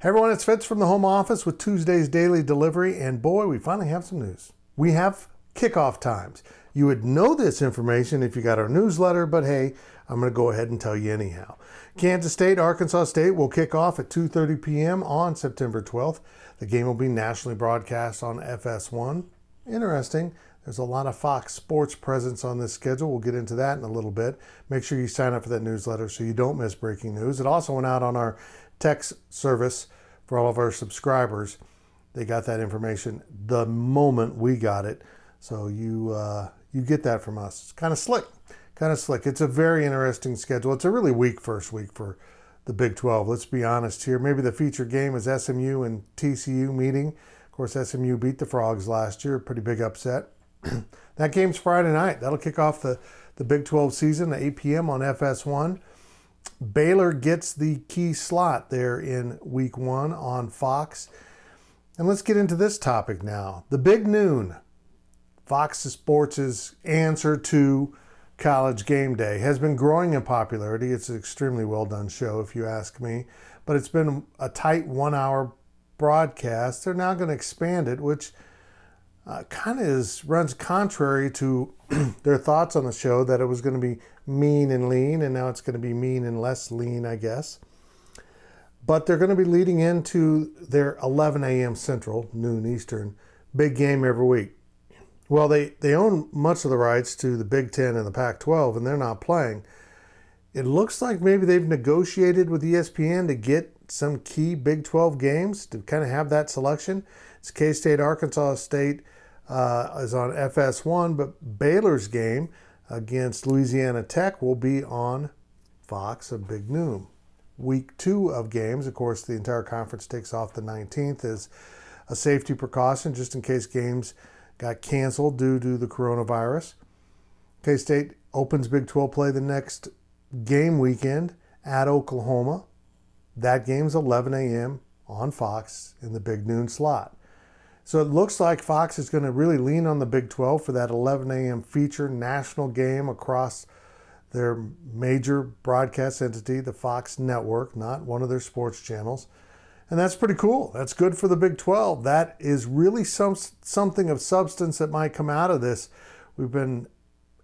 Hey everyone, it's Fitz from the home office with Tuesday's daily delivery, and boy, we finally have some news. We have kickoff times. You would know this information if you got our newsletter, but hey, I'm going to go ahead and tell you anyhow. Kansas State, Arkansas State will kick off at 2:30 p.m. on September 12th. The game will be nationally broadcast on FS1. Interesting. There's a lot of Fox Sports presence on this schedule. We'll get into that in a little bit. Make sure you sign up for that newsletter so you don't miss breaking news. It also went out on our text service for all of our subscribers. They got that information the moment we got it. So you uh, you get that from us. It's kind of slick, kind of slick. It's a very interesting schedule. It's a really weak first week for the Big 12. Let's be honest here. Maybe the feature game is SMU and TCU meeting. Of course, SMU beat the Frogs last year. Pretty big upset. that game's Friday night. That'll kick off the, the Big 12 season at 8 p.m. on FS1. Baylor gets the key slot there in week one on Fox. And let's get into this topic now. The big noon, Fox Sports' answer to College Game Day, has been growing in popularity. It's an extremely well done show, if you ask me, but it's been a tight one hour broadcast. They're now going to expand it, which uh, kind of runs contrary to their thoughts on the show that it was going to be mean and lean, and now it's going to be mean and less lean, I guess. But they're going to be leading into their 11 a.m. Central, noon Eastern, big game every week. Well, they, they own much of the rights to the Big Ten and the Pac 12, and they're not playing. It looks like maybe they've negotiated with ESPN to get some key Big 12 games to kind of have that selection. It's K State, Arkansas State, uh, is on FS1, but Baylor's game against Louisiana Tech will be on Fox of Big Noon. Week two of games, of course, the entire conference takes off the 19th as a safety precaution just in case games got canceled due to the coronavirus. K State opens Big 12 play the next game weekend at Oklahoma. That game's 11 a.m. on Fox in the Big Noon slot. So it looks like Fox is going to really lean on the Big 12 for that 11 a.m. feature national game across their major broadcast entity, the Fox Network, not one of their sports channels. And that's pretty cool. That's good for the Big 12. That is really some something of substance that might come out of this. We've been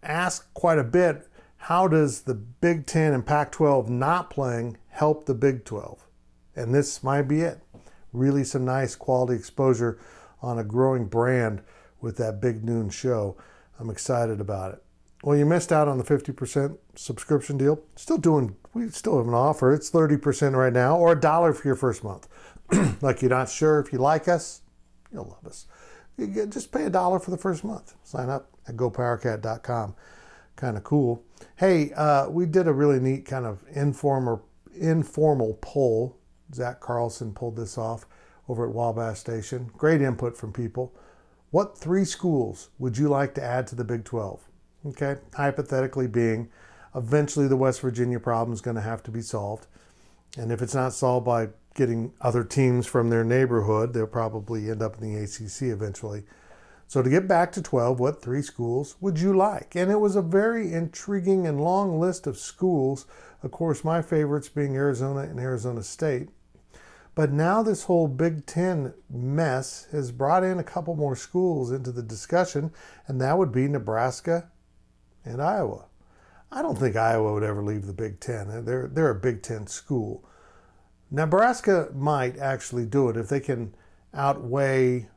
asked quite a bit how does the Big 10 and Pac 12 not playing help the Big 12? And this might be it. Really some nice quality exposure on a growing brand with that big noon show. I'm excited about it. Well, you missed out on the 50% subscription deal. Still doing, we still have an offer. It's 30% right now or a dollar for your first month. like you're not sure if you like us, you'll love us. You get, just pay a dollar for the first month. Sign up at gopowercat.com. Kind of cool. Hey, uh, we did a really neat kind of informer, informal poll. Zach Carlson pulled this off over at Wabash Station. Great input from people. What three schools would you like to add to the Big 12? Okay, hypothetically being eventually the West Virginia problem is going to have to be solved. And if it's not solved by getting other teams from their neighborhood, they'll probably end up in the ACC eventually. So, to get back to 12, what three schools would you like? And it was a very intriguing and long list of schools. Of course, my favorites being Arizona and Arizona State. But now this whole Big Ten mess has brought in a couple more schools into the discussion, and that would be Nebraska and Iowa. I don't think Iowa would ever leave the Big Ten. They're, they're a Big Ten school. Nebraska might actually do it if they can outweigh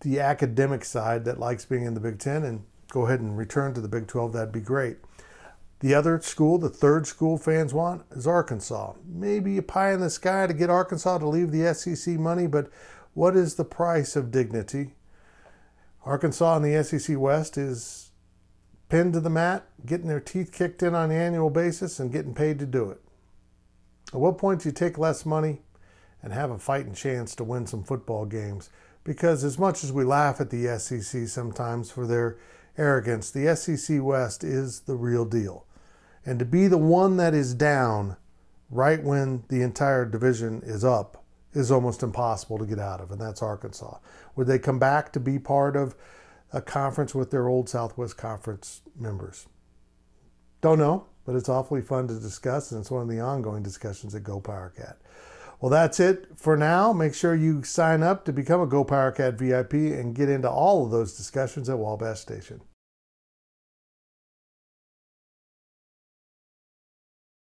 the academic side that likes being in the Big Ten and go ahead and return to the Big 12. That'd be great. The other school, the third school fans want, is Arkansas. Maybe a pie in the sky to get Arkansas to leave the SEC money, but what is the price of dignity? Arkansas and the SEC West is pinned to the mat, getting their teeth kicked in on an annual basis and getting paid to do it. At what point do you take less money and have a fighting chance to win some football games? Because as much as we laugh at the SEC sometimes for their arrogance, the SEC West is the real deal. And to be the one that is down right when the entire division is up is almost impossible to get out of, and that's Arkansas. Would they come back to be part of a conference with their old Southwest Conference members? Don't know, but it's awfully fun to discuss, and it's one of the ongoing discussions at Go Cat. Well, that's it for now. Make sure you sign up to become a Go Cat VIP and get into all of those discussions at Wabash Station.